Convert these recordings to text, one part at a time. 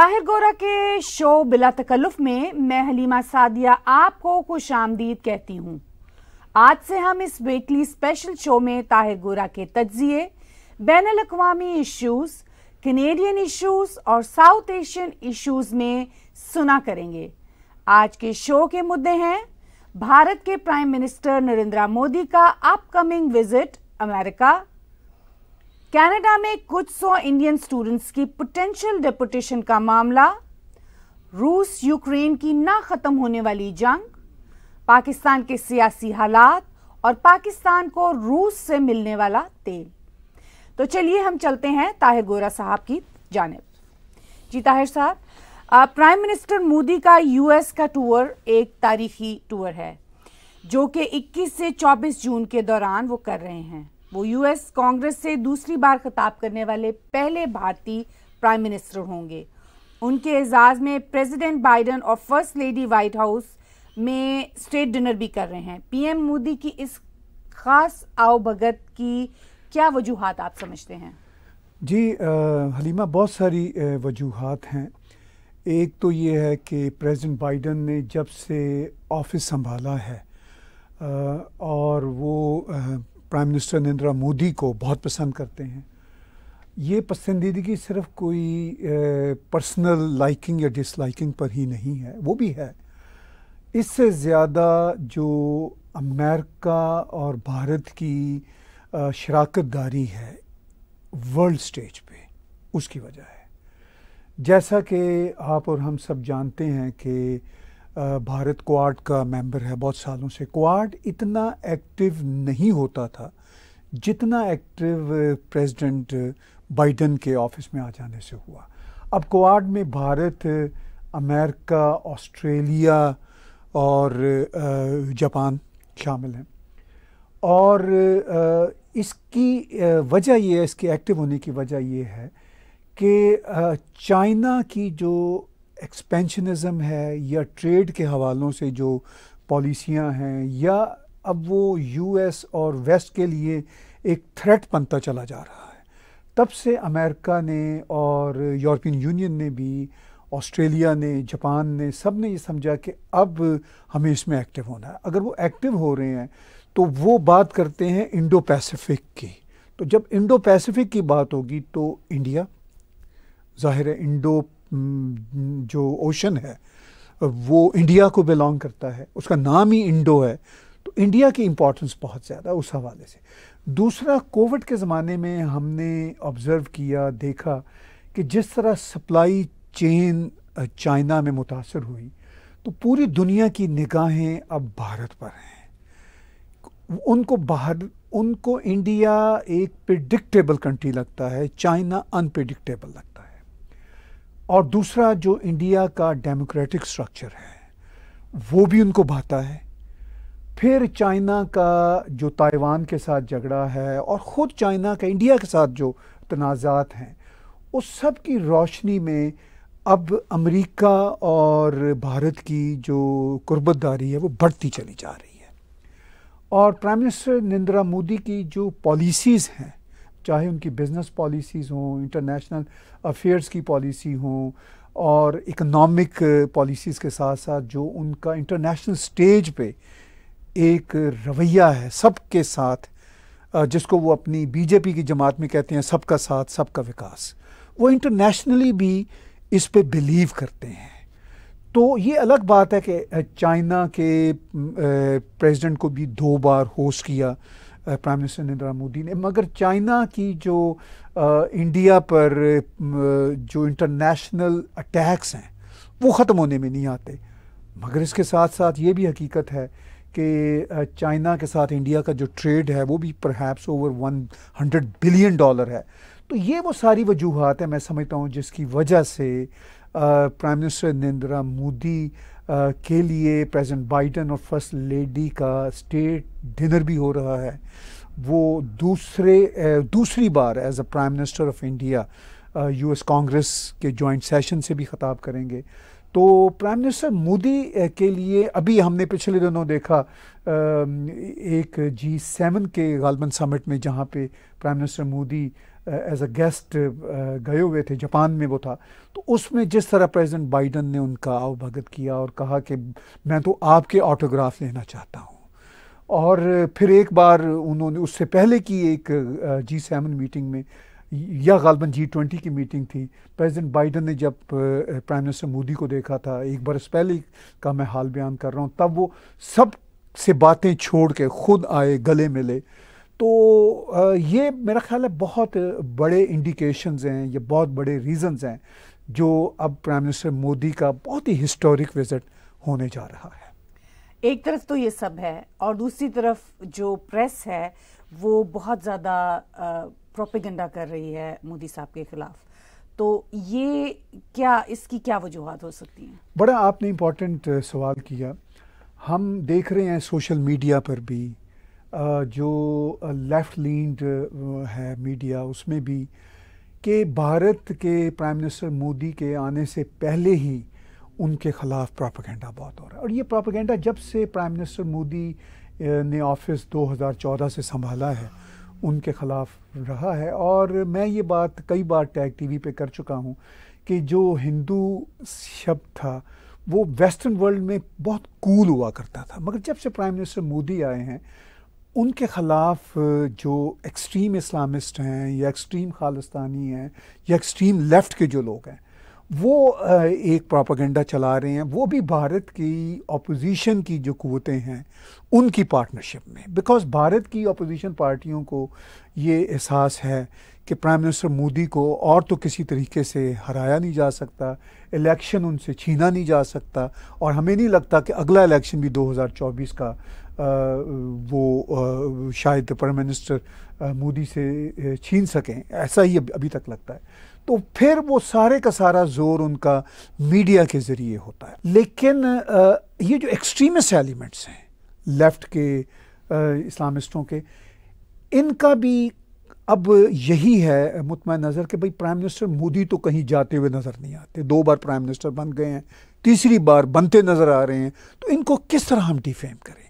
ताहिर गोरा के शो बिला तकल्लुफ में मैं हलीमा सादिया आपको खुश आमदीद कहती हूँ आज से हम इस वीकली स्पेशल शो में ताहिर गोरा के तजिए बैन अवी इशूज़ कनेडियन इशूज़ और साउथ एशियन इशूज़ में सुना करेंगे आज के शो के मुद्दे हैं भारत के प्राइम मिनिस्टर नरेंद्र मोदी का अपकमिंग विजिट अमेरिका कनाडा में कुछ सौ इंडियन स्टूडेंट्स की पोटेंशियल डेपुटेशन का मामला रूस यूक्रेन की ना खत्म होने वाली जंग पाकिस्तान के सियासी हालात और पाकिस्तान को रूस से मिलने वाला तेल तो चलिए हम चलते हैं ताहिर गोरा साहब की जानब जी ताहिर साहब प्राइम मिनिस्टर मोदी का यूएस का टूर एक तारीखी टूर है जो कि 21 से 24 जून के दौरान वो कर रहे हैं वो यूएस कांग्रेस से दूसरी बार खिताब करने वाले पहले भारतीय प्राइम मिनिस्टर होंगे उनके एजाज में प्रेसिडेंट बाइडन और फर्स्ट लेडी वाइट हाउस में स्टेट डिनर भी कर रहे हैं पीएम मोदी की इस खास आवभगत की क्या वजूहत आप समझते हैं जी आ, हलीमा बहुत सारी वजूहत हैं एक तो ये है कि प्रेसिडेंट बाइडन ने जब से ऑफिस संभाला है आ, और वो प्राइम मिनिस्टर नरेंद्र मोदी को बहुत पसंद करते हैं ये पसंदीदगी सिर्फ कोई पर्सनल लाइकिंग या डिसलाइकिंग पर ही नहीं है वो भी है इससे ज़्यादा जो अमेरिका और भारत की शराकत दारी है वर्ल्ड स्टेज पे उसकी वजह है जैसा कि आप और हम सब जानते हैं कि भारत क्वाड का मेंबर है बहुत सालों से क्वाड इतना एक्टिव नहीं होता था जितना एक्टिव प्रेसिडेंट बाइडेन के ऑफिस में आ जाने से हुआ अब क्वाड में भारत अमेरिका ऑस्ट्रेलिया और जापान शामिल हैं और इसकी वजह यह है इसके एक्टिव होने की वजह ये है कि चाइना की जो एक्सपेंशनिज़म है या ट्रेड के हवालों से जो पॉलिसियाँ हैं या अब वो यूएस और वेस्ट के लिए एक थ्रेट बनता चला जा रहा है तब से अमेरिका ने और यूरोपियन यूनियन ने भी ऑस्ट्रेलिया ने जापान ने सब ने ये समझा कि अब हमें इसमें एक्टिव होना है अगर वो एक्टिव हो रहे हैं तो वो बात करते हैं इंडो पैसिफिक की तो जब इंडो पैसिफिक की बात होगी तो इंडिया ज़ाहिर है इंडो जो ओशन है वो इंडिया को बिलोंग करता है उसका नाम ही इंडो है तो इंडिया की इम्पोर्टेंस बहुत ज़्यादा उस हवाले से दूसरा कोविड के ज़माने में हमने ऑब्ज़र्व किया देखा कि जिस तरह सप्लाई चेन चाइना में मुतासर हुई तो पूरी दुनिया की निगाहें अब भारत पर हैं उनको बाहर उनको इंडिया एक प्रिडिक्टेबल कंट्री लगता है चाइना अनप्रिडिक्टेबल लगता है और दूसरा जो इंडिया का डेमोक्रेटिक स्ट्रक्चर है वो भी उनको भाता है फिर चाइना का जो ताइवान के साथ झगड़ा है और ख़ुद चाइना का इंडिया के साथ जो तनाज़ात हैं उस सब की रोशनी में अब अमेरिका और भारत की जो कुर्बतदारी है वो बढ़ती चली जा रही है और प्राइम मिनिस्टर नरेंद्र मोदी की जो पॉलिसीज़ हैं चाहे उनकी बिज़नेस पॉलिसीज़ हों इंटरनेशनल अफेयर्स की पॉलिसी हों और इकोनॉमिक पॉलिसीज़ uh, के साथ साथ जो उनका इंटरनेशनल स्टेज पे एक रवैया है सब के साथ uh, जिसको वो अपनी बीजेपी की जमात में कहते हैं सबका साथ सबका विकास वो इंटरनेशनली भी इस पर बिलीव करते हैं तो ये अलग बात है कि uh, चाइना के प्रेसिडेंट को भी दो बार होस्ट किया प्राइम मिनिस्टर नरेंद्र मोदी ने मगर चाइना की जो इंडिया पर जो इंटरनेशनल अटैक्स हैं वो ख़त्म होने में नहीं आते मगर इसके साथ साथ ये भी हकीकत है कि चाइना के साथ इंडिया का जो ट्रेड है वो भी perhaps over one hundred billion dollar है तो ये वो सारी वजूहत हैं मैं समझता हूँ जिसकी वजह से प्राइम मिनिस्टर नरेंद्र मोदी के लिए प्रेसिडेंट बाइडन और फर्स्ट लेडी का स्टेट डिनर भी हो रहा है वो दूसरे दूसरी बार as a prime minister of India US Congress के जॉइंट सेशन से भी ख़ताब करेंगे तो प्राइम मिनिस्टर मोदी के लिए अभी हमने पिछले दिनों देखा एक जी सेवन के गालबन समिट में जहाँ पे prime minister Modi as a guest गए हुए थे जापान में वो था तो उसमें जिस तरह प्रेसिडेंट बाइडन ने उनका अवभगत किया और कहा कि मैं तो आपके ऑटोग्राफ लेना चाहता हूँ और फिर एक बार उन्होंने उससे पहले की एक जी सेवन मीटिंग में या गालबन जी ट्वेंटी की मीटिंग थी प्रेसिडेंट बाइडन ने जब प्राइम मिनिस्टर मोदी को देखा था एक बरस पहले का मैं हाल बयान कर रहा हूँ तब वो सब से बातें छोड़ के खुद आए गले मिले तो ये मेरा ख्याल है बहुत बड़े इंडिकेशंस हैं ये बहुत बड़े रीज़न्स हैं जो अब प्राइम मिनिस्टर मोदी का बहुत ही हिस्टोरिक विजिट होने जा रहा है एक तरफ तो ये सब है और दूसरी तरफ जो प्रेस है वो बहुत ज़्यादा प्रोपेगेंडा कर रही है मोदी साहब के ख़िलाफ़ तो ये क्या इसकी क्या वजूहत हो सकती हैं बड़ा आपने इम्पोर्टेंट सवाल किया हम देख रहे हैं सोशल मीडिया पर भी जो लेफ़्ट लीड है मीडिया उसमें भी कि भारत के प्राइम मिनिस्टर मोदी के आने से पहले ही उनके ख़िलाफ़ प्रोपागेंडा बहुत हो रहा है और ये प्रापागेंडा जब से प्राइम मिनिस्टर मोदी ने ऑफिस 2014 से संभाला है उनके ख़िलाफ़ रहा है और मैं ये बात कई बार टैग टीवी पे कर चुका हूँ कि जो हिंदू शब्द था वो वेस्टर्न वर्ल्ड में बहुत कूल हुआ करता था मगर जब से प्राइम मिनिस्टर मोदी आए हैं उनके ख़िलाफ़ जो एक्सट्रीम इस्लामिस्ट हैं या एक्सट्रीम खालिस्तानी हैं या एक्सट्रीम लेफ़्ट के जो लोग हैं वो एक प्रोपागेंडा चला रहे हैं वो भी भारत की अपोजिशन की जो कुतें हैं उनकी पार्टनरशिप में बिकॉज़ भारत की अपोजिशन पार्टियों को ये एहसास है कि प्राइम मिनिस्टर मोदी को और तो किसी तरीके से हराया नहीं जा सकता इलेक्शन उनसे छीना नहीं जा सकता और हमें नहीं लगता कि अगला इलेक्शन भी 2024 का वो शायद प्राइम मिनिस्टर मोदी से छीन सकें ऐसा ही अभी तक लगता है तो फिर वो सारे का सारा जोर उनका मीडिया के ज़रिए होता है लेकिन ये जो एक्सट्रीमिस्ट एलिमेंट्स हैं लेफ्ट के इस्लामिस्टों के इनका भी अब यही है मुतम नज़र कि भाई प्राइम मिनिस्टर मोदी तो कहीं जाते हुए नज़र नहीं आते दो बार प्राइम मिनिस्टर बन गए हैं तीसरी बार बनते नज़र आ रहे हैं तो इनको किस तरह हम डिफेम करें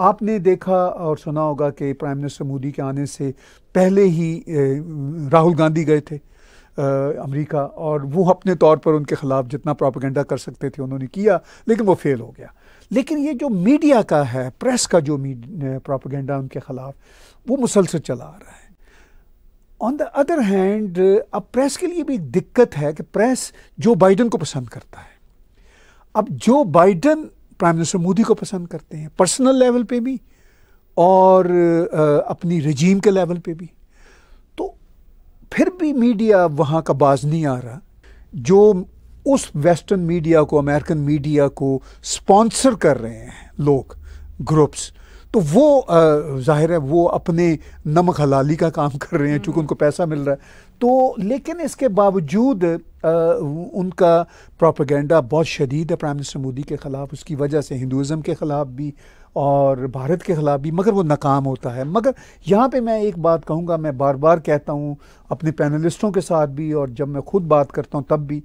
आपने देखा और सुना होगा कि प्राइम मिनिस्टर मोदी के आने से पहले ही राहुल गांधी गए थे अमेरिका और वो अपने तौर पर उनके ख़िलाफ़ जितना प्रोपागेंडा कर सकते थे उन्होंने किया लेकिन वो फेल हो गया लेकिन ये जो मीडिया का है प्रेस का जो प्रोपागेंडा उनके ख़िलाफ़ वो मुसलसल चला आ रहा है ऑन द अदर हैंड अब प्रेस के लिए भी दिक्कत है कि प्रेस जो बाइडन को पसंद करता है अब जो बाइडन प्राइम मिनिस्टर मोदी को पसंद करते हैं पर्सनल लेवल पे भी और अपनी रजीम के लेवल पे भी तो फिर भी मीडिया वहाँ का बाज नहीं आ रहा जो उस वेस्टर्न मीडिया को अमेरिकन मीडिया को स्पॉन्सर कर रहे हैं लोग ग्रुप्स तो वो जाहिर है वो अपने नमक हलाली का काम कर रहे हैं हम्म। चूँकि उनको पैसा मिल रहा है तो लेकिन इसके बावजूद आ, उनका प्रोपागेंडा बहुत शदीद है प्राइम मिनिस्टर मोदी के ख़िलाफ़ उसकी वजह से हिंदुज़म के ख़िलाफ़ भी और भारत के ख़िलाफ़ भी मगर वो नाकाम होता है मगर यहाँ पे मैं एक बात कहूँगा मैं बार बार कहता हूँ अपने पैनलिस्टों के साथ भी और जब मैं खुद बात करता हूँ तब भी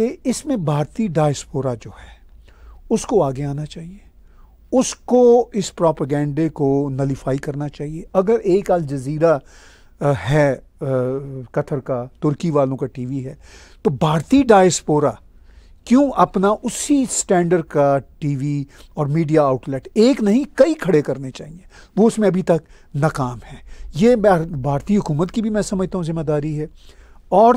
कि इसमें भारतीय डायस्पोरा जो है उसको आगे आना चाहिए उसको इस प्रोपागेंडे को नलीफाई करना चाहिए अगर एक अल जजीरा है कतर का तुर्की वालों का टीवी है तो भारतीय डायस्पोरा क्यों अपना उसी स्टैंडर्ड का टीवी और मीडिया आउटलेट एक नहीं कई खड़े करने चाहिए वो उसमें अभी तक नाकाम है ये भारतीय हुकूमत की भी मैं समझता हूँ जिम्मेदारी है और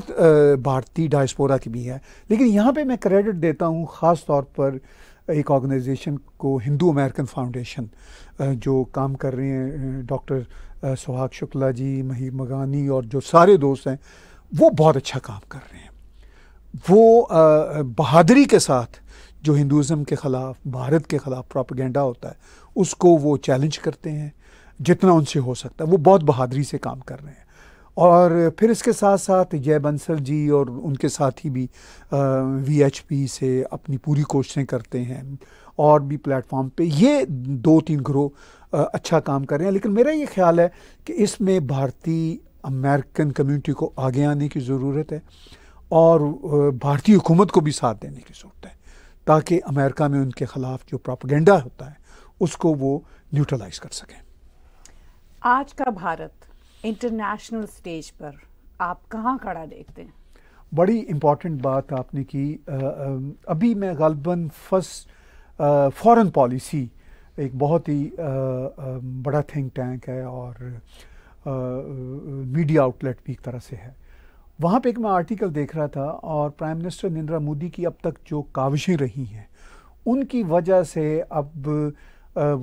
भारतीय डायस्पोरा की भी है लेकिन यहाँ पे मैं क्रेडिट देता हूँ ख़ास तौर पर एक ऑर्गेनाइजेशन को हिंदू अमेरिकन फाउंडेशन जो काम कर रहे हैं डॉक्टर सुहाग शुक्ला जी महीर मगानी और जो सारे दोस्त हैं वो बहुत अच्छा काम कर रहे हैं वो बहादरी के साथ जो हिंदुज़म के ख़िलाफ़ भारत के ख़िलाफ़ प्रोपगेंडा होता है उसको वो चैलेंज करते हैं जितना उनसे हो सकता है वो बहुत बहादरी से काम कर रहे हैं और फिर इसके साथ साथ जय बंसल जी और उनके साथी भी वी एच पी से अपनी पूरी कोशिशें करते हैं और भी प्लेटफॉर्म पे ये दो तीन ग्रोह अच्छा काम कर रहे हैं लेकिन मेरा ये ख्याल है कि इसमें भारतीय अमेरिकन कम्युनिटी को आगे आने की ज़रूरत है और भारतीय हुकूमत को भी साथ देने की ज़रूरत है ताकि अमेरिका में उनके ख़िलाफ़ जो प्रोपगेंडा होता है उसको वो न्यूट्रलाइज कर सकें आज का भारत इंटरनेशनल स्टेज पर आप कहाँ खड़ा देखते हैं बड़ी इम्पॉर्टेंट बात आपने की अभी मैं गलबन फर्स्ट फॉरेन पॉलिसी एक बहुत ही बड़ा थिंक टैंक है और मीडिया आउटलेट भी एक तरह से है वहाँ पे एक मैं आर्टिकल देख रहा था और प्राइम मिनिस्टर नरेंद्र मोदी की अब तक जो काविशें रही हैं उनकी वजह से अब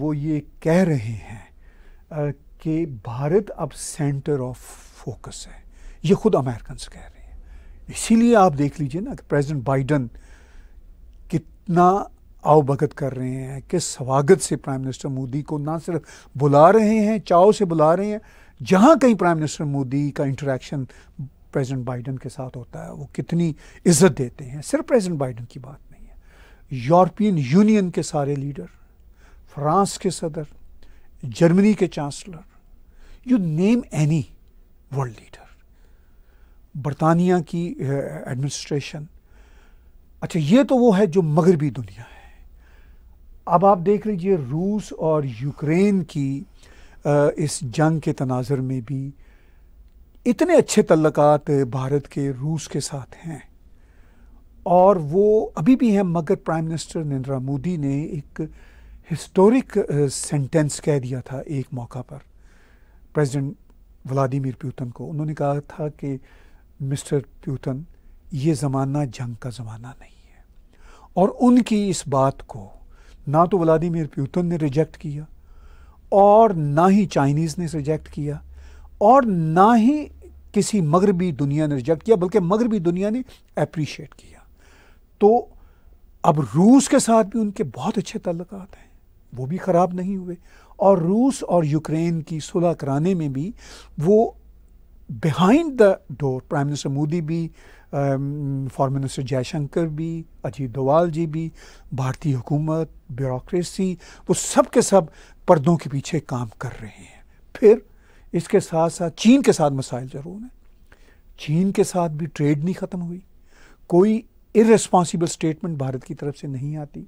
वो ये कह रहे हैं कि भारत अब सेंटर ऑफ फोकस है ये खुद अमेरिकन कह रहे हैं इसीलिए आप देख लीजिए ना कि प्रेसिडेंट बाइडन कितना आवभगत कर रहे हैं किस स्वागत से प्राइम मिनिस्टर मोदी को ना सिर्फ बुला रहे हैं चाव से बुला रहे हैं जहाँ कहीं प्राइम मिनिस्टर मोदी का इंटरेक्शन प्रेसिडेंट बाइडन के साथ होता है वो कितनी इज्जत देते हैं सिर्फ प्रेसिडेंट बाइडन की बात नहीं है यूरोपियन यूनियन के सारे लीडर फ्रांस के सदर जर्मनी के chancellor you name any world leader बरतानिया की एडमिनिस्ट्रेशन अच्छा ये तो वो है जो मगरबी दुनिया है अब आप देख लीजिए रूस और यूक्रेन की इस जंग के तनाजर में भी इतने अच्छे तल्लक भारत के रूस के साथ हैं और वो अभी भी हैं मगर प्राइम मिनिस्टर नरेंद्र मोदी ने एक हिस्टोरिक सेंटेंस कह दिया था एक मौका पर प्रेसिडेंट व्लादिमिर प्यूतन को उन्होंने कहा था कि मिस्टर प्यूतन ये ज़माना जंग का ज़माना नहीं है और उनकी इस बात को ना तो व्लादिमिर प्यूतन ने रिजेक्ट किया और ना ही चाइनीज़ ने रिजेक्ट किया और ना ही किसी मगरबी दुनिया ने रिजेक्ट किया बल्कि मगरबी दुनिया ने अप्रीशिएट किया तो अब रूस के साथ भी उनके बहुत अच्छे तल्लक हैं वो भी ख़राब नहीं हुए और रूस और यूक्रेन की सुलह कराने में भी वो behind the door prime minister Modi भी फॉरेन मिनिस्टर जयशंकर भी अजीत डोवाल जी भी भारतीय हुकूमत ब्यूरोसी वो सब के सब पर्दों के पीछे काम कर रहे हैं फिर इसके साथ साथ चीन के साथ मसाइल ज़रूर हैं चीन के साथ भी ट्रेड नहीं ख़त्म हुई कोई इरेस्पॉन्सिबल स्टेटमेंट भारत की तरफ से नहीं आती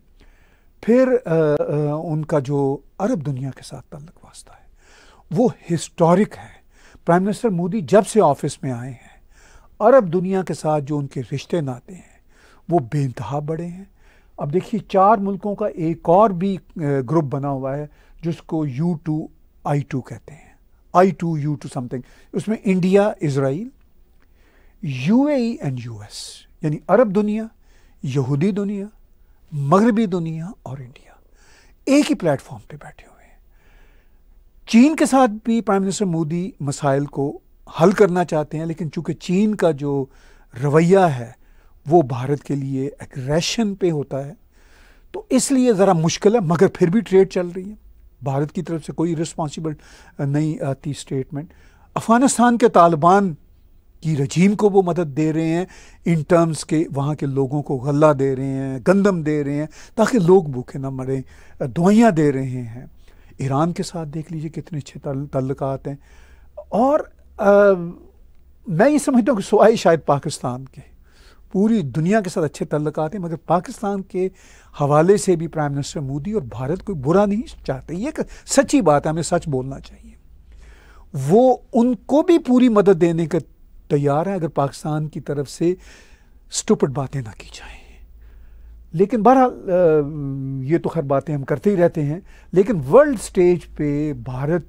फिर आ, आ, उनका जो अरब दुनिया के साथ तल्लक वास्ता है वो हिस्टोरिक है प्राइम मिनिस्टर मोदी जब से ऑफिस में आए हैं अरब दुनिया के साथ जो उनके रिश्ते नाते हैं वो बेानतहा बड़े हैं अब देखिए चार मुल्कों का एक और भी ग्रुप बना हुआ है जिसको यू टू आई टू कहते हैं I two U two something उसमें India Israel U and U S यानी अरब दुनिया यहूदी दुनिया मगरबी दुनिया और इंडिया एक ही प्लेटफॉर्म पे बैठे हुए हैं चीन के साथ भी प्राइम मिनिस्टर मोदी मसाइल को हल करना चाहते हैं लेकिन चूँकि चीन का जो रवैया है वो भारत के लिए एग्रेशन पे होता है तो इसलिए ज़रा मुश्किल है मगर फिर भी ट्रेड चल रही है भारत की तरफ से कोई रिस्पॉन्सिबल नहीं आती स्टेटमेंट अफ़गानिस्तान के तालिबान की रजीम को वो मदद दे रहे हैं इन टर्म्स के वहाँ के लोगों को गला दे रहे हैं गंदम दे रहे हैं ताकि लोग भूखे ना मरें दवाइयाँ दे रहे हैं ईरान के साथ देख लीजिए कितने अच्छे तल्लक हैं और मैं ये समझता हूँ कि सुआई शायद पाकिस्तान के पूरी दुनिया के साथ अच्छे तल्लक हैं मगर पाकिस्तान के हवाले से भी प्राइम मिनिस्टर मोदी और भारत कोई बुरा नहीं चाहते ये एक सच्ची बात है हमें सच बोलना चाहिए वो उनको भी पूरी मदद देने का तैयार है अगर पाकिस्तान की तरफ से स्टुपट बातें ना की जाए लेकिन बहरहाल ये तो खैर बातें हम करते ही रहते हैं लेकिन वर्ल्ड स्टेज पे भारत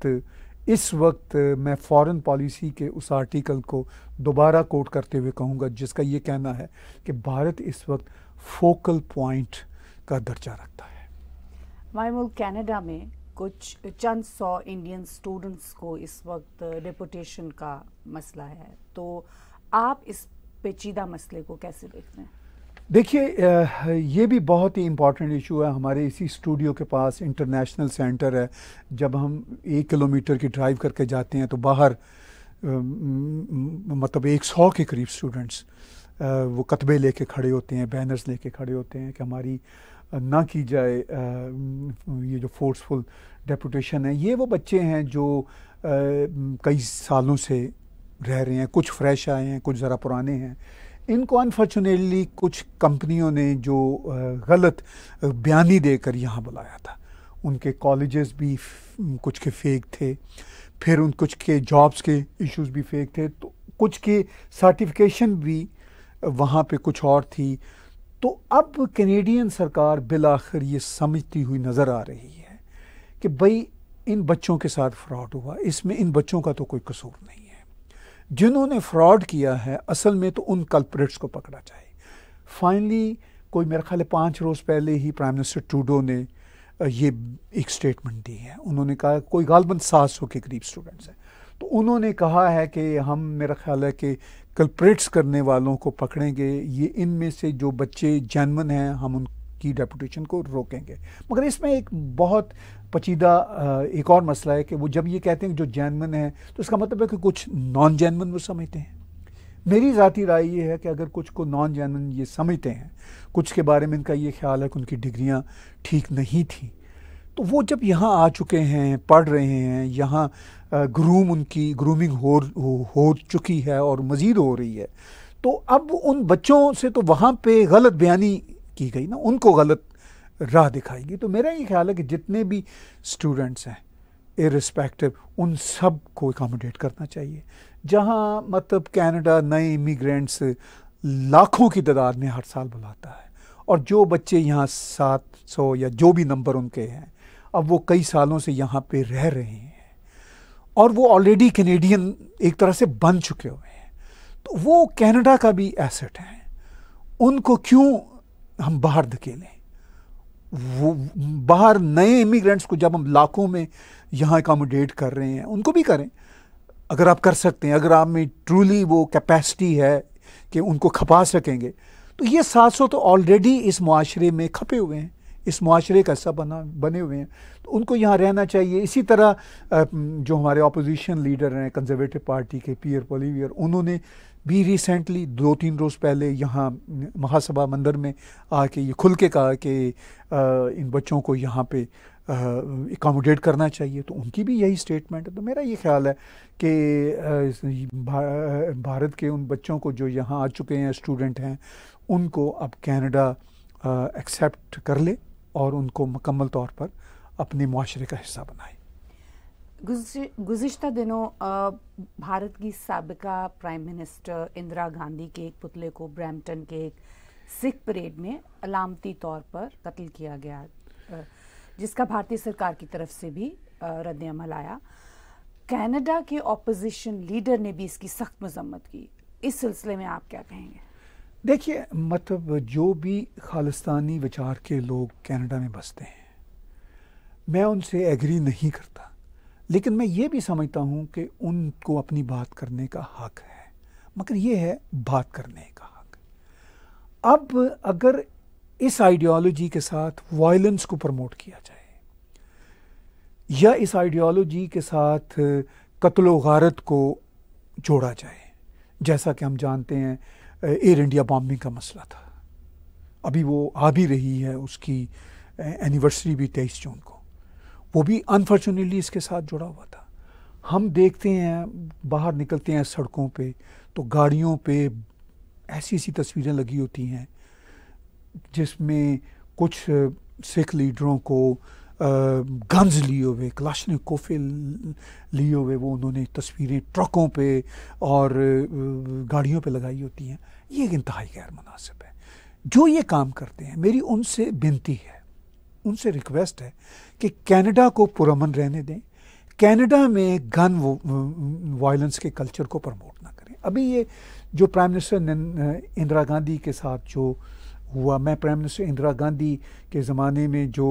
इस वक्त मैं फॉरेन पॉलिसी के उस आर्टिकल को दोबारा कोट करते हुए कहूँगा जिसका ये कहना है कि भारत इस वक्त फोकल पॉइंट का दर्जा रखता है हमारे मुल्क कैनेडा में कुछ चंद सौ इंडियन स्टूडेंट्स को इस वक्त रेपुटेशन का मसला है तो आप इस पेचीदा मसले को कैसे देखते हैं देखिए ये भी बहुत ही इम्पॉर्टेंट इशू है हमारे इसी स्टूडियो के पास इंटरनेशनल सेंटर है जब हम एक किलोमीटर की ड्राइव करके जाते हैं तो बाहर मतलब एक सौ के करीब स्टूडेंट्स वो कतबे लेके खड़े होते हैं बैनर्स लेके खड़े होते हैं कि हमारी ना की जाए ये जो फोर्सफुल डेपुटेशन है ये वो बच्चे हैं जो कई सालों से रह रहे हैं कुछ फ्रेश आए हैं कुछ ज़रा पुराने हैं इनको अनफॉर्चुनेटली कुछ कंपनियों ने जो गलत बयानी देकर यहाँ बुलाया था उनके कॉलेजेस भी कुछ के फेक थे फिर उन कुछ के जॉब्स के इश्यूज भी फेक थे तो कुछ के सर्टिफिकेशन भी वहाँ पे कुछ और थी तो अब कैनेडियन सरकार बिल आखिर ये समझती हुई नज़र आ रही है कि भाई इन बच्चों के साथ फ्रॉड हुआ इसमें इन बच्चों का तो कोई कसूर नहीं है जिन्होंने फ्रॉड किया है असल में तो उन कल्परेट्स को पकड़ा जाए फाइनली कोई मेरा ख्याल है पाँच रोज़ पहले ही प्राइम मिनिस्टर टूडो ने ये एक स्टेटमेंट दी है उन्होंने कहा कोई गालबन सात सौ के करीब स्टूडेंट्स हैं तो उन्होंने कहा है कि हम मेरा ख्याल है कि कल्परेट्स करने वालों को पकड़ेंगे ये इनमें से जो बच्चे जैनमन हैं हम उन की डेपुटेशन को रोकेंगे मगर इसमें एक बहुत पचीदा एक और मसला है कि वो जब ये कहते हैं कि जो जैनमन है तो इसका मतलब है कि कुछ नॉन जैनमन वो समझते हैं मेरी ज़ाती राय ये है कि अगर कुछ को नॉन जैनमन ये समझते हैं कुछ के बारे में इनका ये ख्याल है कि उनकी डिग्रियाँ ठीक नहीं थी तो वो जब यहाँ आ चुके हैं पढ़ रहे हैं यहाँ ग्रूम उनकी ग्रूमिंग हो हो चुकी है और मज़ीद हो रही है तो अब उन बच्चों से तो वहाँ पे गलत बयानी की गई ना उनको गलत राह दिखाएगी तो मेरा ये ख्याल है कि जितने भी स्टूडेंट्स हैं इरिस्पेक्टिव उन सब को एकोमोडेट करना चाहिए जहाँ मतलब कैनेडा नए इमिग्रेंट्स लाखों की तादाद में हर साल बुलाता है और जो बच्चे यहाँ सात सौ या जो भी नंबर उनके हैं अब वो कई सालों से यहाँ पे रह रहे हैं और वो ऑलरेडी कैनेडियन एक तरह से बन चुके हुए हैं तो वो कैनेडा का भी एसेट है उनको क्यों हम बाहर धकेले वो बाहर नए इमिग्रेंट्स को जब हम लाखों में यहाँ एकोमोडेट कर रहे हैं उनको भी करें अगर आप कर सकते हैं अगर आप में ट्रूली वो कैपेसिटी है कि उनको खपा सकेंगे तो ये सात सौ तो ऑलरेडी इस माशरे में खपे हुए हैं इस माशरे का हिस्सा बना बने हुए हैं तो उनको यहाँ रहना चाहिए इसी तरह जो हमारे अपोजिशन लीडर हैं कंजर्वेटिव पार्टी के पियर पोलीवियर उन्होंने भी रिसेंटली दो तीन रोज़ पहले यहाँ महासभा मंदिर में आके ये खुल के कहा कि इन बच्चों को यहाँ पे एकोमोडेट करना चाहिए तो उनकी भी यही स्टेटमेंट है तो मेरा ये ख्याल है कि भारत के उन बच्चों को जो यहाँ आ चुके हैं स्टूडेंट हैं उनको अब कैनेडा एक्सेप्ट कर ले और उनको मुकम्मल तौर पर अपने माशरे का हिस्सा बनाए गुज्त दिनों भारत की सबका प्राइम मिनिस्टर इंदिरा गांधी के एक पुतले को ब्रैम्पटन के एक सिख परेड में अलामती तौर पर कत्ल किया गया जिसका भारतीय सरकार की तरफ से भी रद्द अमल आया कनाडा के ऑपोजिशन लीडर ने भी इसकी सख्त मजम्मत की इस सिलसिले में आप क्या कहेंगे देखिए मतलब जो भी खालिस्तानी विचार के लोग कनाडा में बसते हैं मैं उनसे एग्री नहीं करता लेकिन मैं ये भी समझता हूँ कि उनको अपनी बात करने का हक है मगर ये है बात करने का हक अब अगर इस आइडियोलॉजी के साथ वायलेंस को प्रमोट किया जाए या इस आइडियोलॉजी के साथ कत्लो गारत को जोड़ा जाए जैसा कि हम जानते हैं एयर इंडिया बॉम्बिंग का मसला था अभी वो आ भी रही है उसकी एनिवर्सरी भी तेईस जून को वो भी अनफॉर्चुनेटली इसके साथ जुड़ा हुआ था हम देखते हैं बाहर निकलते हैं सड़कों पे तो गाड़ियों पे ऐसी ऐसी तस्वीरें लगी होती हैं जिसमें कुछ सिख लीडरों को गन्स लिए हुए क्लाशन कोफे लिए हुए वो उन्होंने तस्वीरें ट्रकों पे और गाड़ियों पे लगाई होती हैं ये एक इंतहाई गैर मुनासिब है जो ये काम करते हैं मेरी उनसे विनती है उनसे रिक्वेस्ट है कि कनाडा को पुरमन रहने दें कनाडा में गन वायलेंस के कल्चर को प्रमोट ना करें अभी ये जो प्राइम मिनिस्टर इंदिरा गांधी के साथ जो हुआ मैं प्राइम मिनिस्टर इंदिरा गांधी के ज़माने में जो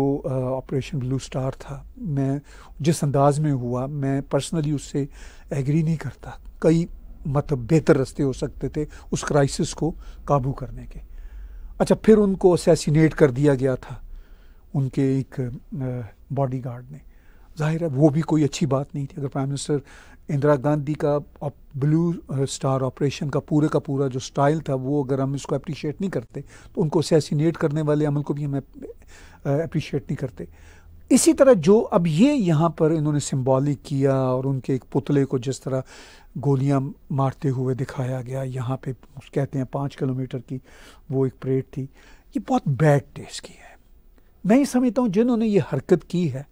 ऑपरेशन ब्लू स्टार था मैं जिस अंदाज में हुआ मैं पर्सनली उससे एग्री नहीं करता कई मतलब बेहतर रास्ते हो सकते थे उस क्राइसिस को काबू करने के अच्छा फिर उनको असैसिनेट कर दिया गया था उनके एक आ, बॉडी गार्ड ने जाहिर है वो भी कोई अच्छी बात नहीं थी अगर प्राइम मिनिस्टर इंदिरा गांधी का ब्लू स्टार ऑपरेशन का पूरे का पूरा जो स्टाइल था वो अगर हम इसको अप्रिशिएट नहीं करते तो उनको असैसिनेट करने वाले अमल को भी हम अप्रिशिएट uh, नहीं करते इसी तरह जो अब ये यहाँ पर इन्होंने सिम्बॉलिक किया और उनके एक पुतले को जिस तरह गोलियाँ मारते हुए दिखाया गया यहाँ पे कहते हैं पाँच किलोमीटर की वो एक परेड थी ये बहुत बैड टेस्ट की है मैं ही समझता हूँ जिन्होंने ये हरकत की है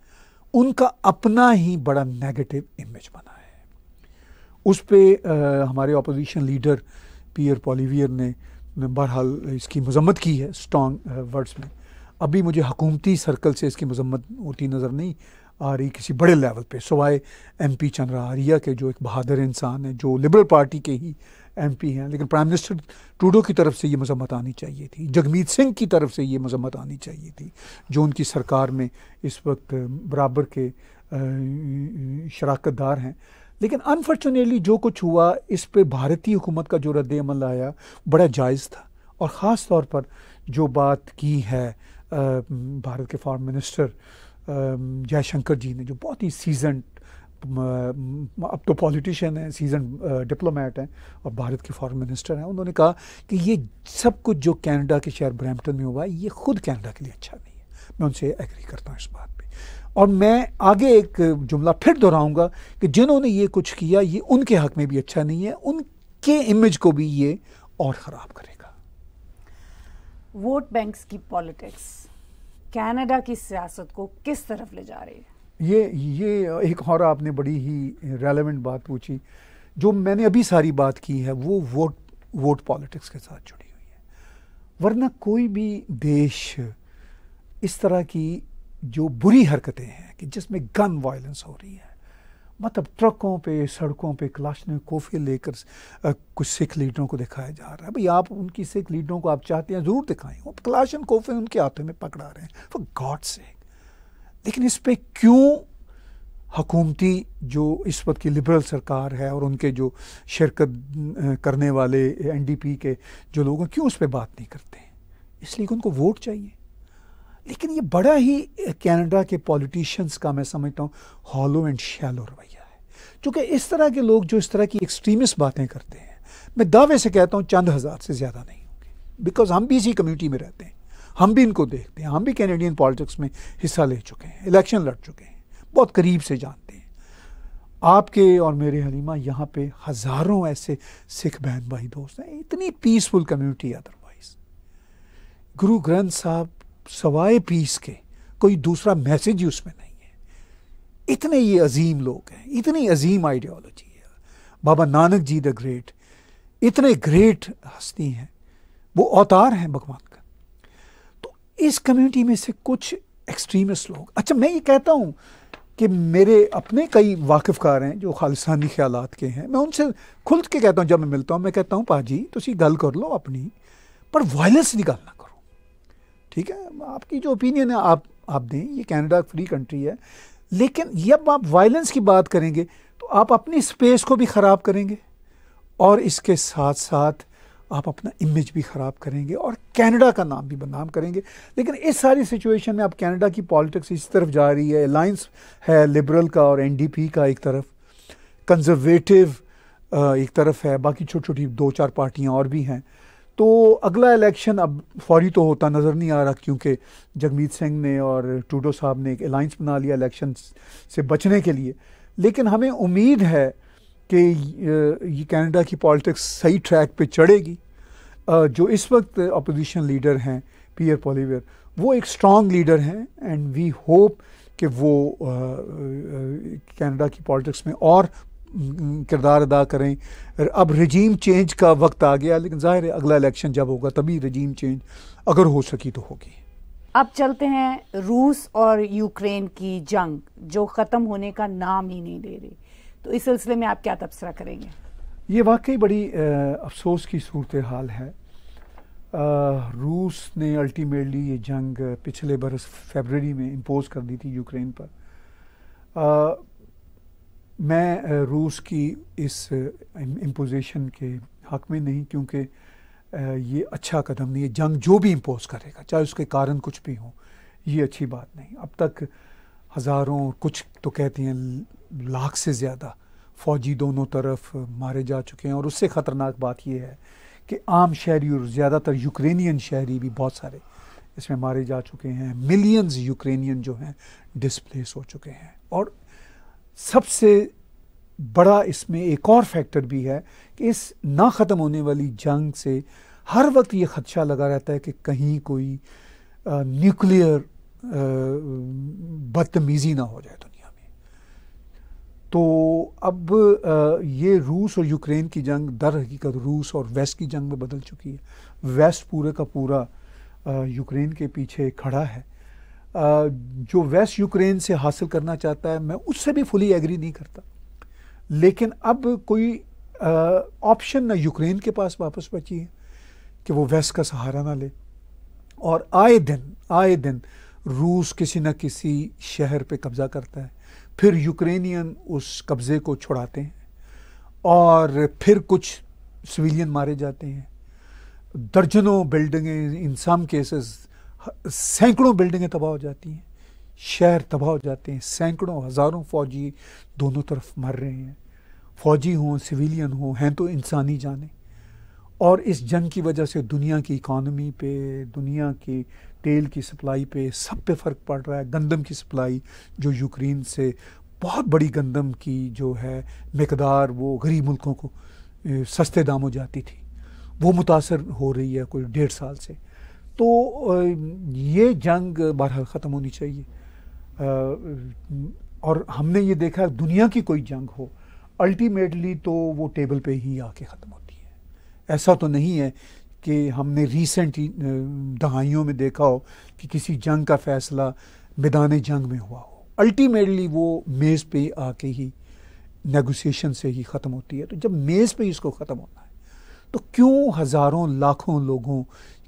उनका अपना ही बड़ा नेगेटिव इमेज बना है उस पर हमारे अपोजिशन लीडर पियर पॉलीवियर ने बहरहाल इसकी मजम्मत की है स्ट्रॉन्ग वर्ड्स में अभी मुझे हकूमती सर्कल से इसकी मजम्मत होती नज़र नहीं आ रही किसी बड़े लेवल पे सवाए एम पी चंद्रा आर्या के जो एक बहादुर इंसान है जो लिबरल पार्टी के ही एमपी हैं लेकिन प्राइम मिनिस्टर टूडो की तरफ से ये मजम्मत आनी चाहिए थी जगमीत सिंह की तरफ से ये मजम्मत आनी चाहिए थी जो उनकी सरकार में इस वक्त बराबर के शराकत दार हैं लेकिन अनफॉर्चुनेटली जो कुछ हुआ इस पर भारतीय हुकूमत का जो रद्द अमल आया बड़ा जायज़ था और ख़ास तौर पर जो बात की है भारत के फॉरन मिनिस्टर जयशंकर जी ने जो बहुत ही सीजन अब तो पॉलिटिशियन हैं सीजन डिप्लोमेट uh, हैं और भारत के फॉरेन मिनिस्टर हैं उन्होंने कहा कि ये सब कुछ जो कनाडा के शहर ब्रैम्पटन में हुआ है ये खुद कनाडा के लिए अच्छा नहीं है मैं उनसे एग्री करता हूँ इस बात पर और मैं आगे एक जुमला फिर दोहराऊंगा कि जिन्होंने ये कुछ किया ये उनके हक में भी अच्छा नहीं है उनके इमेज को भी ये और ख़राब करेगा वोट बैंक्स की पॉलिटिक्स कनाडा की सियासत को किस तरफ ले जा रही है ये ये एक और आपने बड़ी ही रेलेवेंट बात पूछी जो मैंने अभी सारी बात की है वो वोट वोट पॉलिटिक्स के साथ जुड़ी हुई है वरना कोई भी देश इस तरह की जो बुरी हरकतें हैं कि जिसमें गन वायलेंस हो रही है मतलब ट्रकों पे सड़कों पे क्लाशने कोफे लेकर कुछ सिख लीडरों को दिखाया जा रहा है भाई आप उनकी सिख लीडरों को आप चाहते हैं ज़रूर दिखाएं वो क्लाशन कॉफी उनके हाथों में पकड़ा रहे हैं फॉर गॉड से लेकिन इस पर क्यों हकूमती जो इस वक्त की लिबरल सरकार है और उनके जो शिरकत करने वाले एनडीपी के जो लोग हैं क्यों उस पर बात नहीं करते हैं इसलिए कि उनको वोट चाहिए लेकिन ये बड़ा ही कनाडा के पॉलिटिशियंस का मैं समझता हूँ हॉलो एंड शैलो रवैया है क्योंकि इस तरह के लोग जो इस तरह की एक्सट्रीमिस्ट बातें करते हैं मैं दावे से कहता हूँ चंद हज़ार से ज़्यादा नहीं होंगे बिकॉज हम भी इसी कम्यूनिटी में रहते हैं हम भी इनको देखते हैं हम भी कैनेडियन पॉलिटिक्स में हिस्सा ले चुके हैं इलेक्शन लड़ चुके हैं बहुत करीब से जानते हैं आपके और मेरे हलीमा यहाँ पे हज़ारों ऐसे सिख बहन भाई दोस्त हैं इतनी पीसफुल कम्युनिटी अदरवाइज गुरु ग्रंथ साहब सवाए पीस के कोई दूसरा मैसेज ही उसमें नहीं है इतने ये अजीम लोग हैं इतनी अजीम आइडियोलॉजी है बाबा नानक जी द ग्रेट इतने ग्रेट हस्ती हैं वो अवतार हैं भगवान इस कम्युनिटी में से कुछ एक्सट्रीमिस्ट लोग अच्छा मैं ये कहता हूँ कि मेरे अपने कई वाकफ़कार हैं जो खालिस्तानी ख्याल के हैं मैं उनसे खुल के कहता हूँ जब मैं मिलता हूँ मैं कहता हूँ भाजी तुम गल कर लो अपनी पर वायलेंस की गल ना करो ठीक है आपकी जो ओपिनियन है आप आप दें ये कैनेडा फ्री कंट्री है लेकिन जब आप वायलेंस की बात करेंगे तो आप अपनी स्पेस को भी ख़राब करेंगे और इसके साथ साथ आप अपना इमेज भी ख़राब करेंगे और कनाडा का नाम भी बदनाम करेंगे लेकिन इस सारी सिचुएशन में आप कनाडा की पॉलिटिक्स इस तरफ जा रही है अलाइंस है लिबरल का और एनडीपी का एक तरफ कंजर्वेटिव एक तरफ है बाकी छोटी छोटी दो चार पार्टियाँ और भी हैं तो अगला इलेक्शन अब फौरी तो होता नज़र नहीं आ रहा क्योंकि जगमीत सिंह ने और टूडो साहब ने एक अलाइंस बना लिया इलेक्शन से बचने के लिए लेकिन हमें उम्मीद है कि ये कनाडा की पॉलिटिक्स सही ट्रैक पे चढ़ेगी जो इस वक्त अपोजिशन लीडर हैं पीयर पॉलीवियर वो एक स्ट्रॉन्ग लीडर हैं एंड वी होप कि वो कनाडा की पॉलिटिक्स में और किरदार अदा करें अब रजीम चेंज का वक्त आ गया लेकिन ज़ाहिर है अगला इलेक्शन जब होगा तभी रजीम चेंज अगर हो सकी तो होगी अब चलते हैं रूस और यूक्रेन की जंग जो ख़त्म होने का नाम ही नहीं ले रही तो इस सिलसिले में आप क्या तबसरा करेंगे ये वाकई बड़ी आ, अफसोस की सूरत हाल है आ, रूस ने अल्टीमेटली ये जंग पिछले बरस फेबररी में इम्पोज़ कर दी थी यूक्रेन पर आ, मैं रूस की इस इम्पोजिशन के हक में नहीं क्योंकि ये अच्छा कदम नहीं है जंग जो भी इम्पोज़ करेगा चाहे उसके कारण कुछ भी हो ये अच्छी बात नहीं अब तक हज़ारों कुछ तो कहती हैं लाख से ज़्यादा फौजी दोनों तरफ मारे जा चुके हैं और उससे ख़तरनाक बात यह है कि आम शहरी और ज़्यादातर यूक्रेनियन शहरी भी बहुत सारे इसमें मारे जा चुके हैं मिलियंस यूक्रेनियन जो हैं डिस्प्लेस हो चुके हैं और सबसे बड़ा इसमें एक और फैक्टर भी है कि इस ना ख़त्म होने वाली जंग से हर वक्त ये ख़दशा लगा रहता है कि कहीं कोई न्यूक्लियर बदतमीज़ी ना हो जाए दुनिया तो अब ये रूस और यूक्रेन की जंग दर हकीकत रूस और वेस्ट की जंग में बदल चुकी है वेस्ट पूरे का पूरा यूक्रेन के पीछे खड़ा है जो वेस्ट यूक्रेन से हासिल करना चाहता है मैं उससे भी फुली एग्री नहीं करता लेकिन अब कोई ऑप्शन ना यूक्रेन के पास वापस बची है कि वो वेस्ट का सहारा ना ले और आए दिन आए दिन रूस किसी न किसी शहर पे कब्ज़ा करता है फिर यूक्रेनियन उस कब्ज़े को छुड़ाते हैं और फिर कुछ सिविलियन मारे जाते हैं दर्जनों बिल्डिंगें इन सम केसेस सैकड़ों बिल्डिंगें तबाह हो जाती हैं शहर तबाह हो जाते हैं सैकड़ों हज़ारों फौजी दोनों तरफ मर रहे हैं फौजी हों सिविलियन हों हैं तो इंसानी जाने और इस जंग की वजह से दुनिया की इकानमी पे दुनिया की तेल की सप्लाई पे सब पे फ़र्क पड़ रहा है गंदम की सप्लाई जो यूक्रेन से बहुत बड़ी गंदम की जो है मकदार वो गरीब मुल्कों को सस्ते दामों जाती थी वो मुतासर हो रही है कोई डेढ़ साल से तो ये जंग बहरहाल ख़त्म होनी चाहिए और हमने ये देखा दुनिया की कोई जंग हो अल्टीमेटली तो वो टेबल पे ही आके ख़त्म होती है ऐसा तो नहीं है कि हमने रिसेंट दहाइयों में देखा हो कि किसी जंग का फैसला मैदान जंग में हुआ हो अल्टीमेटली वो मेज़ पे आके ही नेगोशिएशन से ही ख़त्म होती है तो जब मेज़ पे इसको ख़त्म होना है तो क्यों हज़ारों लाखों लोगों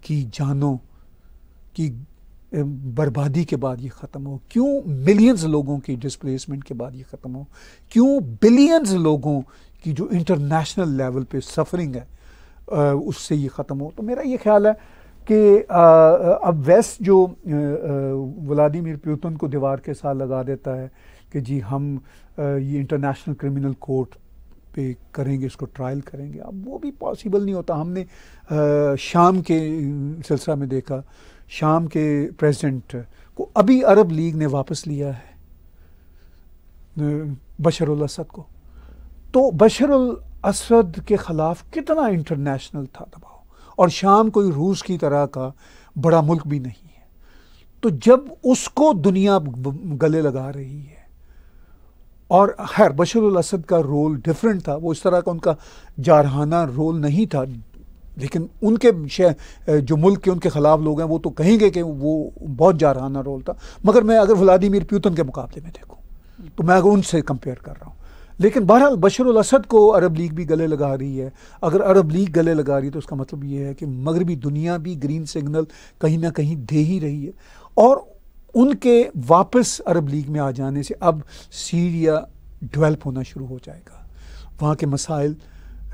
की जानों की बर्बादी के बाद ये ख़त्म हो क्यों मिलियंस लोगों की डिस्प्लेसमेंट के बाद ये ख़त्म हो क्यों बिलियंस लोगों की जो इंटरनेशनल लेवल पे सफरिंग है उससे ये ख़त्म हो तो मेरा ये ख्याल है कि अब वेस्ट जो व्लादिमिर प्यूतन को दीवार के साथ लगा देता है कि जी हम ये इंटरनेशनल क्रिमिनल कोर्ट पे करेंगे इसको ट्रायल करेंगे अब वो भी पॉसिबल नहीं होता हमने आ, शाम के सिलसिला में देखा शाम के प्रेसिडेंट को अभी अरब लीग ने वापस लिया है बशरुल असद को तो बशरुल असद के ख़िलाफ़ कितना इंटरनेशनल था दबाव और शाम कोई रूस की तरह का बड़ा मुल्क भी नहीं है तो जब उसको दुनिया गले लगा रही है और खैर बशर असद का रोल डिफरेंट था वो इस तरह का उनका जारहाना रोल नहीं था लेकिन उनके जो मुल्क के उनके ख़िलाफ़ लोग हैं वो तो कहेंगे कि वो बहुत जारहाना रोल था मगर मैं अगर व्लादिमिर प्यूतन के मुकाबले में देखूँ तो मैं अगर उनसे कंपेयर कर रहा हूँ लेकिन बहरहाल बशर असद को अरब लीग भी गले लगा रही है अगर अरब लीग गले लगा रही है तो उसका मतलब ये है कि मगरबी दुनिया भी ग्रीन सिग्नल कहीं ना कहीं दे ही रही है और उनके वापस अरब लीग में आ जाने से अब सीरिया डेवलप होना शुरू हो जाएगा वहाँ के मसाइल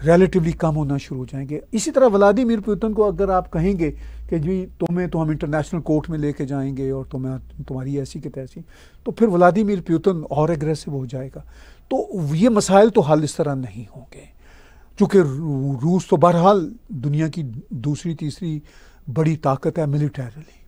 रिलेटिवली कम होना शुरू हो जाएंगे इसी तरह व्लादिमिर पुतिन को अगर आप कहेंगे कि जी तुम्हें तो हम इंटरनेशनल कोर्ट में लेके जाएंगे और तुम्हें तुम्हारी ऐसी कि तैसी तो फिर व्लादिमिर पुतिन और एग्रेसिव हो जाएगा तो ये मसाइल तो हल इस तरह नहीं होंगे चूँकि रूस तो बहरहाल दुनिया की दूसरी तीसरी बड़ी ताकत है मिलिटरली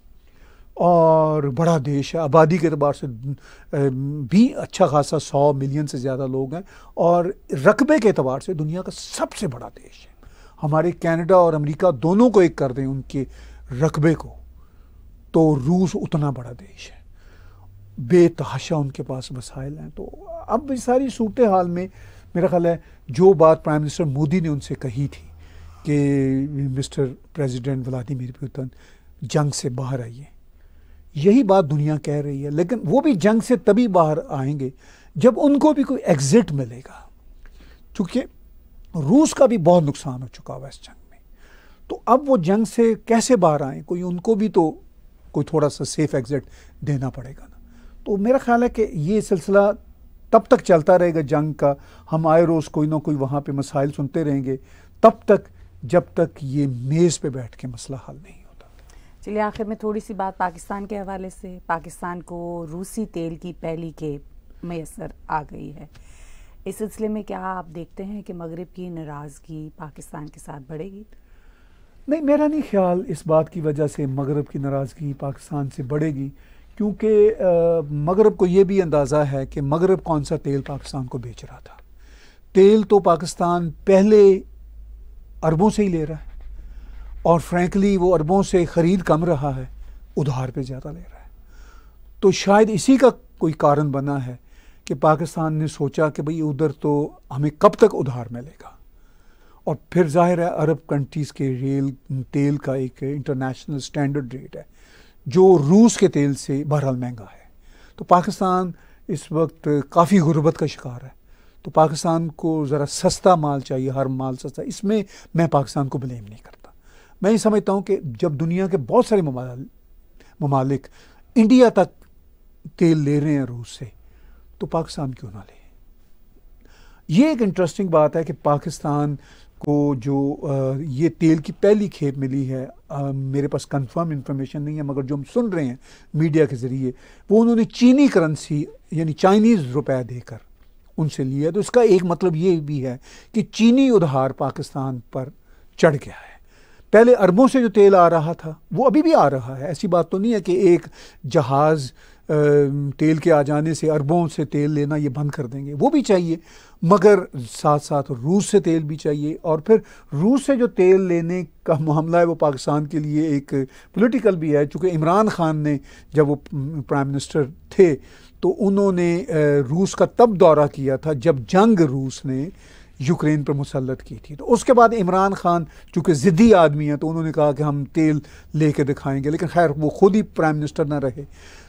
और बड़ा देश है आबादी के अतबार से भी अच्छा खासा सौ मिलियन से ज़्यादा लोग हैं और रकबे के अतबार से दुनिया का सबसे बड़ा देश है हमारे कनाडा और अमेरिका दोनों को एक कर दें उनके रकबे को तो रूस उतना बड़ा देश है बेतहाशा उनके पास वसाइल हैं तो अब सारी सूरत हाल में मेरा ख्याल है जो बात प्राइम मिनिस्टर मोदी ने उनसे कही थी कि मिस्टर प्रेसिडेंट व्लादिमिर पुतिन जंग से बाहर आइए यही बात दुनिया कह रही है लेकिन वो भी जंग से तभी बाहर आएंगे जब उनको भी कोई एग्ज़िट मिलेगा क्योंकि रूस का भी बहुत नुकसान हो चुका हुआ इस जंग में तो अब वो जंग से कैसे बाहर आए कोई उनको भी तो कोई थोड़ा सा सेफ एग्ज़िट देना पड़ेगा ना तो मेरा ख्याल है कि ये सिलसिला तब तक चलता रहेगा जंग का हम आए रोज़ कोई ना कोई वहाँ पे मसाइल सुनते रहेंगे तब तक जब तक ये मेज़ पे बैठ के मसला हल नहीं होता चलिए आखिर में थोड़ी सी बात पाकिस्तान के हवाले से पाकिस्तान को रूसी तेल की पहली के मैसर आ गई है इस सिलसिले में क्या आप देखते हैं कि मगरब की नाराज़गी पाकिस्तान के साथ बढ़ेगी नहीं मेरा नहीं ख्याल इस बात की वजह से मगरब की नाराज़गी पाकिस्तान से बढ़ेगी क्योंकि मगरब को ये भी अंदाज़ा है कि मगरब कौन सा तेल पाकिस्तान को बेच रहा था तेल तो पाकिस्तान पहले अरबों से ही ले रहा है और फ्रेंकली वो अरबों से ख़रीद कम रहा है उधार पे ज़्यादा ले रहा है तो शायद इसी का कोई कारण बना है कि पाकिस्तान ने सोचा कि भाई उधर तो हमें कब तक उधार मिलेगा और फिर जाहिर है अरब कंट्रीज़ के रेल तेल का एक इंटरनेशनल स्टैंडर्ड रेट है जो रूस के तेल से बहरहाल महंगा है तो पाकिस्तान इस वक्त काफ़ी गुरबत का शिकार है तो पाकिस्तान को ज़रा सस्ता माल चाहिए हर माल सस्ता इसमें मैं पाकिस्तान को ब्लेम नहीं करता मैं ये समझता हूँ कि जब दुनिया के बहुत सारे ममालिक इंडिया तक तेल ले रहे हैं रूस से तो पाकिस्तान क्यों ना ले ये एक इंटरेस्टिंग बात है कि पाकिस्तान को जो ये तेल की पहली खेप मिली है मेरे पास कंफर्म इंफॉर्मेशन नहीं है मगर जो हम सुन रहे हैं मीडिया के ज़रिए वो उन्होंने चीनी करेंसी यानी चाइनीज़ रुपया देकर उनसे लिया तो इसका एक मतलब ये भी है कि चीनी उधार पाकिस्तान पर चढ़ गया है पहले अरबों से जो तेल आ रहा था वो अभी भी आ रहा है ऐसी बात तो नहीं है कि एक जहाज़ तेल के आ जाने से अरबों से तेल लेना ये बंद कर देंगे वो भी चाहिए मगर साथ साथ रूस से तेल भी चाहिए और फिर रूस से जो तेल लेने का मामला है वो पाकिस्तान के लिए एक पॉलिटिकल भी है चूँकि इमरान खान ने जब वो प्राइम मिनिस्टर थे तो उन्होंने रूस का तब दौरा किया था जब जंग रूस ने यूक्रेन पर मुसलत की थी तो उसके बाद इमरान खान चूँकि ज़िद्दी आदमी हैं तो उन्होंने कहा कि हम तेल ले कर दिखाएँगे लेकिन खैर वो खुद ही प्राइम मिनिस्टर ना रहे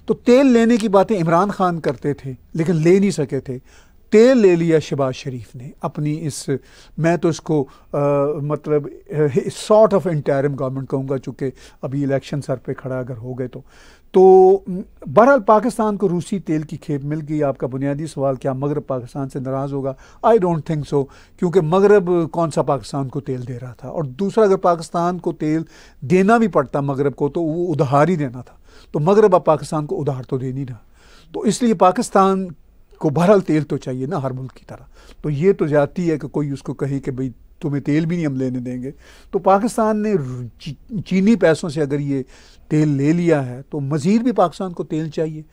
तो तेल लेने की बातें इमरान खान करते थे लेकिन ले नहीं सके थे तेल ले लिया शहबाज शरीफ ने अपनी इस मैं तो इसको आ, मतलब सॉर्ट ऑफ इंटायरम गवर्नमेंट कहूँगा चूँकि अभी इलेक्शन सर पे खड़ा अगर हो गए तो तो बहरहाल पाकिस्तान को रूसी तेल की खेप मिल गई आपका बुनियादी सवाल क्या मगरब पाकिस्तान से नाराज़ होगा आई डोंट थिंक सो क्योंकि मगरब कौन सा पाकिस्तान को तेल दे रहा था और दूसरा अगर पाकिस्तान को तेल देना भी पड़ता मगरब को तो वो उधार ही देना था तो मगरब अब पाकिस्तान को उधार तो दे नहीं रहा तो इसलिए पाकिस्तान को बहरहाल तेल तो चाहिए ना हर मुल्क की तरह तो ये तो जाती है कि कोई उसको कहे कि भाई तुम्हें तेल भी नहीं हम लेने देंगे तो पाकिस्तान ने चीनी पैसों से अगर ये तेल ले लिया है तो मज़ीद भी पाकिस्तान को तेल चाहिए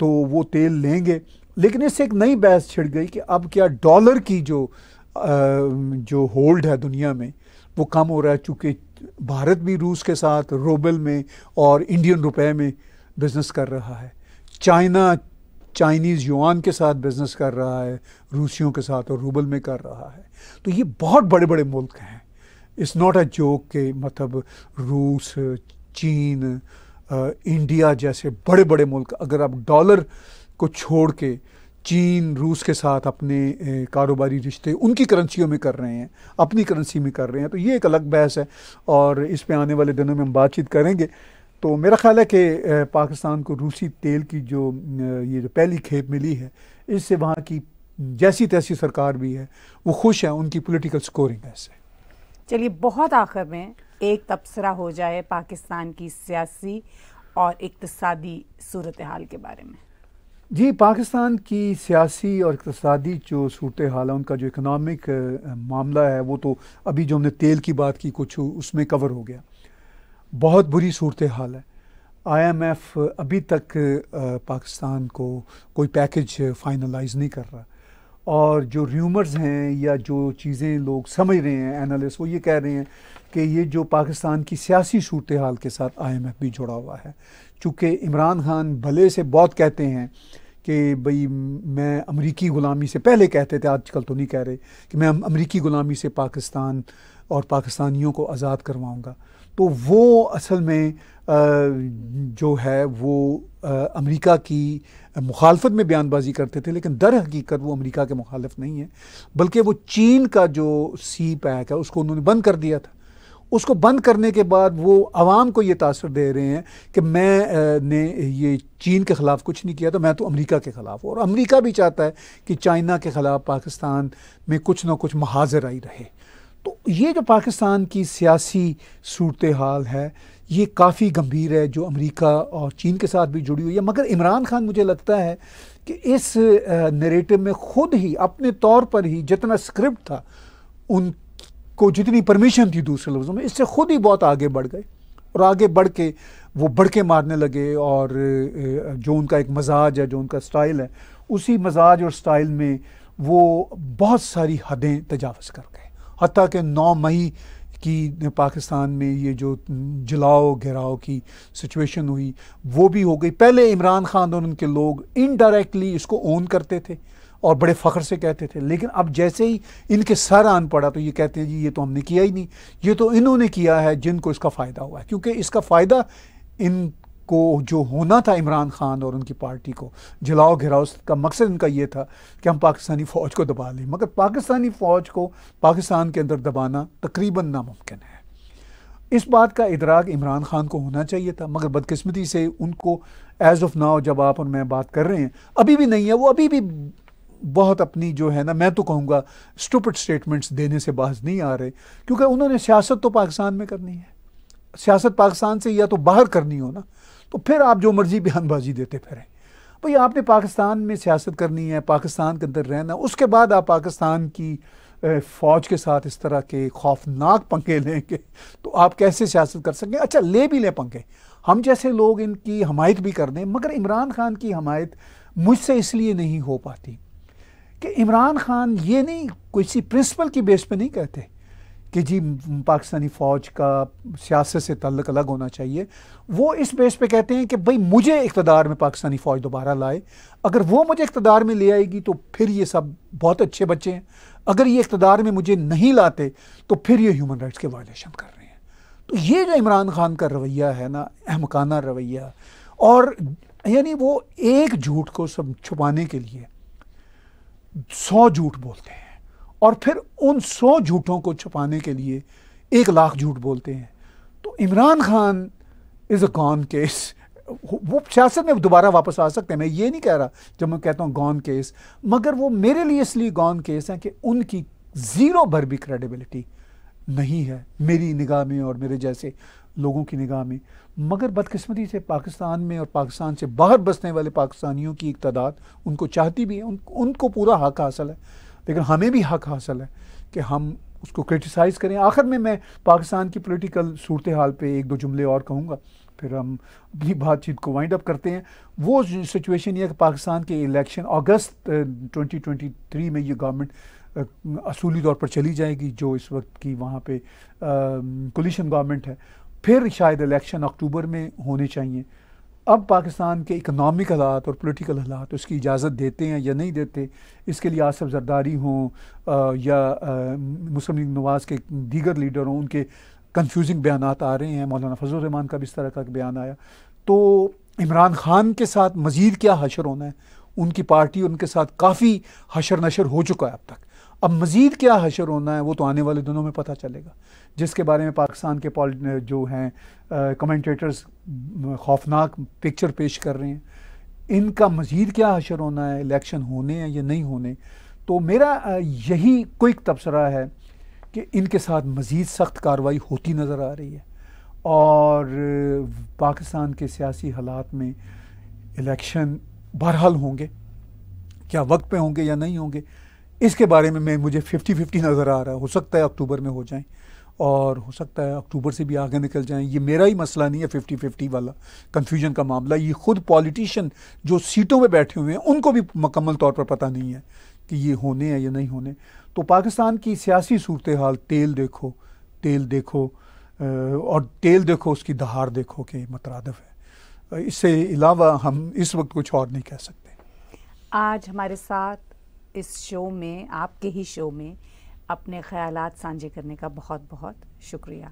तो वो तेल लेंगे लेकिन इससे एक नई बहस छिड़ गई कि अब क्या डॉलर की जो आ, जो होल्ड है दुनिया में वो कम हो रहा है चूँकि भारत भी रूस के साथ रोबल में और इंडियन रुपए में बिज़नेस कर रहा है चाइना चाइनीज़ युआन के साथ बिज़नेस कर रहा है रूसियों के साथ और रूबल में कर रहा है तो ये बहुत बड़े बड़े मुल्क हैं इट्स नॉट अ जोक के मतलब रूस चीन आ, इंडिया जैसे बड़े बड़े मुल्क अगर आप डॉलर को छोड़ के चीन रूस के साथ अपने कारोबारी रिश्ते उनकी करेंसियों में कर रहे हैं अपनी करेंसी में कर रहे हैं तो ये एक अलग बहस है और इस पर आने वाले दिनों में हम बातचीत करेंगे तो मेरा ख्याल है कि पाकिस्तान को रूसी तेल की जो ये जो पहली खेप मिली है इससे वहाँ की जैसी तैसी सरकार भी है वो खुश है उनकी पोलिटिकल स्कोरिंग ऐसे चलिए बहुत आखिर में एक तबसरा हो जाए पाकिस्तान की सियासी और इकतसादी सूरत हाल के बारे में जी पाकिस्तान की सियासी और इकतदी जो सूरत हाल है उनका जो इकनॉमिक मामला है वो तो अभी जो हमने तेल की बात की कुछ उसमें कवर हो गया बहुत बुरी सूरत हाल है आईएमएफ अभी तक पाकिस्तान को कोई पैकेज फाइनलाइज नहीं कर रहा और जो र्यूमर्स हैं या जो चीज़ें लोग समझ रहे हैं एनालिस्ट वो ये कह रहे हैं कि ये जो पाकिस्तान की सियासी सूरत हाल के साथ आईएमएफ भी जुड़ा हुआ है चूँकि इमरान खान भले से बहुत कहते हैं कि भाई मैं अमरीकी ग़ुलामी से पहले कहते थे आजकल तो नहीं कह रहे कि मैं अमरीकी ग़ुलामी से पाकिस्तान और पाकिस्तानियों को आज़ाद करवाऊँगा तो वो असल में जो है वो अमेरिका की मुखालफत में बयानबाजी करते थे लेकिन दर हकीकत वो अमेरिका के मुखालफ नहीं है बल्कि वो चीन का जो सी पैक है उसको उन्होंने बंद कर दिया था उसको बंद करने के बाद वो आवाम को ये तासर दे रहे हैं कि मैं ने ये चीन के ख़िलाफ़ कुछ नहीं किया तो मैं तो अमेरिका के ख़िलाफ़ हूँ और अमेरिका भी चाहता है कि चाइना के ख़िलाफ़ पाकिस्तान में कुछ ना कुछ महाजर आई रहे तो ये जो पाकिस्तान की सियासी सूरत हाल है ये काफ़ी गंभीर है जो अमेरिका और चीन के साथ भी जुड़ी हुई है मगर इमरान खान मुझे लगता है कि इस नरेटिव में ख़ुद ही अपने तौर पर ही जितना स्क्रिप्ट था उन को जितनी परमिशन थी दूसरे लफ्ज़ों में इससे खुद ही बहुत आगे बढ़ गए और आगे बढ़ के वो बढ़ के मारने लगे और जो उनका एक मजाज है जो उनका स्टाइल है उसी मजाज और स्टाइल में वो बहुत सारी हदें तजावज़ कर गए हती कि नौ मई की पाकिस्तान में ये जो जलाओ घेराव की सिचुएशन हुई वो भी हो गई पहले इमरान खान और उनके लोग इनडायरेक्टली इसको ओन करते थे और बड़े फ़ख्र से कहते थे लेकिन अब जैसे ही इनके सर आन पड़ा तो ये कहते हैं जी ये तो हमने किया ही नहीं ये तो इन्होंने किया है जिनको इसका फ़ायदा हुआ है क्योंकि इसका फ़ायदा इन को जो होना था इमरान खान और उनकी पार्टी को जलाओ घिराव का मकसद इनका ये था कि हम पाकिस्तानी फ़ौज को दबा लें मगर पाकिस्तानी फ़ौज को पाकिस्तान के अंदर दबाना तकरीबन नामुमकिन है इस बात का इदराक इमरान खान को होना चाहिए था मगर बदकिस्मती से उनको एज ऑफ नाउ जब आप और मैं बात कर रहे हैं अभी भी नहीं है वो अभी भी बहुत अपनी जो है ना मैं तो कहूँगा स्टूपट स्टेटमेंट्स देने से बाज नहीं आ रहे क्योंकि उन्होंने सियासत तो पाकिस्तान में करनी है सियासत पाकिस्तान से या तो बाहर करनी हो ना तो फिर आप जो मर्जी बयानबाजी देते फिरें भाई आपने पाकिस्तान में सियासत करनी है पाकिस्तान के अंदर रहना उसके बाद आप पाकिस्तान की फ़ौज के साथ इस तरह के खौफनाक पंखे लेंगे तो आप कैसे सियासत कर सकें अच्छा ले भी लें पंखे हम जैसे लोग इनकी हमायत भी कर दें मगर इमरान खान की हमायत मुझसे इसलिए नहीं हो पाती कि इमरान खान ये नहीं किसी प्रिंसिपल की बेस पर नहीं कहते कि जी पाकिस्तानी फ़ौज का सियासत से तल्लक अलग होना चाहिए वो इस बेस पे कहते हैं कि भाई मुझे इकतदार में पाकिस्तानी फ़ौज दोबारा लाए अगर वो मुझे इकतदार में ले आएगी तो फिर ये सब बहुत अच्छे बच्चे हैं अगर ये इकतदार में मुझे नहीं लाते तो फिर ये ह्यूमन राइट्स के वायलेशन कर रहे हैं तो ये जो इमरान खान का रवैया है ना अहमकाना रवैया और यानी वो एक झूठ को सब छुपाने के लिए सौ झूठ बोलते हैं और फिर उन सौ झूठों को छुपाने के लिए एक लाख झूठ बोलते हैं तो Imran Khan is a gone case वो सियासत में दोबारा वापस आ सकते हैं मैं ये नहीं कह रहा जब मैं कहता हूँ गॉन केस मगर वो मेरे लिए इसलिए गॉन केस हैं कि उनकी ज़ीरो भर भी क्रेडिबिलिटी नहीं है मेरी निगाह में और मेरे जैसे लोगों की निगाह में मगर बदकस्मती से पाकिस्तान में और पाकिस्तान से बाहर बसने वाले पाकिस्तानियों की एक तादाद उनको चाहती भी है उन, उनको पूरा हक हासिल है लेकिन हमें भी हक हासिल है कि हम उसको क्रिटिसाइज़ करें आखिर में मैं पाकिस्तान की पोलिटिकल सूरत हाल पर एक दो जुमले और कहूँगा फिर हम अपनी बातचीत को वाइंड अप करते हैं वो सिचुएशन ये कि पाकिस्तान के इलेक्शन अगस्त 2023 में ये गवर्नमेंट असूली तौर पर चली जाएगी जो इस वक्त की वहाँ पे कोलिशन गवर्नमेंट है फिर शायद इलेक्शन अक्टूबर में होने चाहिए अब पाकिस्तान के इकनॉमिक हालात और पोलिटिकल हालात उसकी इजाज़त देते हैं या नहीं देते इसके लिए आसफ जरदारी हों या मुस्लिम लीग नवाज़ के दीगर लीडर हों उनके कन्फ्यूजिंग बयान आ रहे हैं मौलाना फजल रहमान का भी इस तरह का बयान आया तो इमरान खान के साथ मज़ीद क्या हशर होना है उनकी पार्टी उनके साथ काफ़ी हशर नशर हो चुका है अब तक अब मज़ीद क्या हशर होना है वो तो आने वाले दिनों में पता चलेगा जिसके बारे में पाकिस्तान के पॉल जो हैं कमेंटेटर्स खौफनाक पिक्चर पेश कर रहे हैं इनका मज़ीद क्या हशर होना है इलेक्शन होने हैं या नहीं होने तो मेरा यही कोई तबसरा है कि इनके साथ मज़ीद सख्त कार्रवाई होती नज़र आ रही है और पाकिस्तान के सियासी हालात में इलेक्शन बहरहाल होंगे क्या वक्त पे होंगे या नहीं होंगे इसके बारे में मैं मुझे फिफ्टी फिफ्टी नज़र आ रहा है हो सकता है अक्टूबर में हो जाएं और हो सकता है अक्टूबर से भी आगे निकल जाएं ये मेरा ही मसला नहीं है फिफ्टी फिफ्टी वाला कन्फ्यूजन का मामला ये खुद पॉलिटिशियन जो सीटों में बैठे हुए हैं उनको भी मकम्मल तौर पर पता नहीं है कि ये होने हैं या नहीं होने तो पाकिस्तान की सियासी सूरत हाल तेल देखो तेल देखो और तेल देखो उसकी दहार देखो कि मतरदफ है इससे अलावा हम इस वक्त कुछ और नहीं कह सकते आज हमारे साथ इस शो में आपके ही शो में अपने ख्याल साझे करने का बहुत बहुत शुक्रिया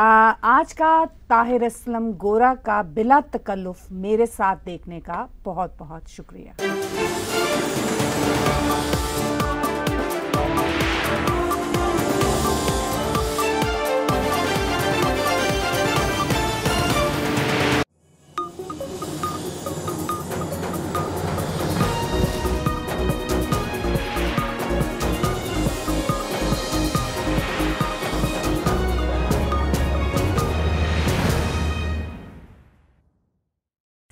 आ, आज का ताहिर असलम गोरा का बिला तकल्लुफ मेरे साथ देखने का बहुत बहुत शुक्रिया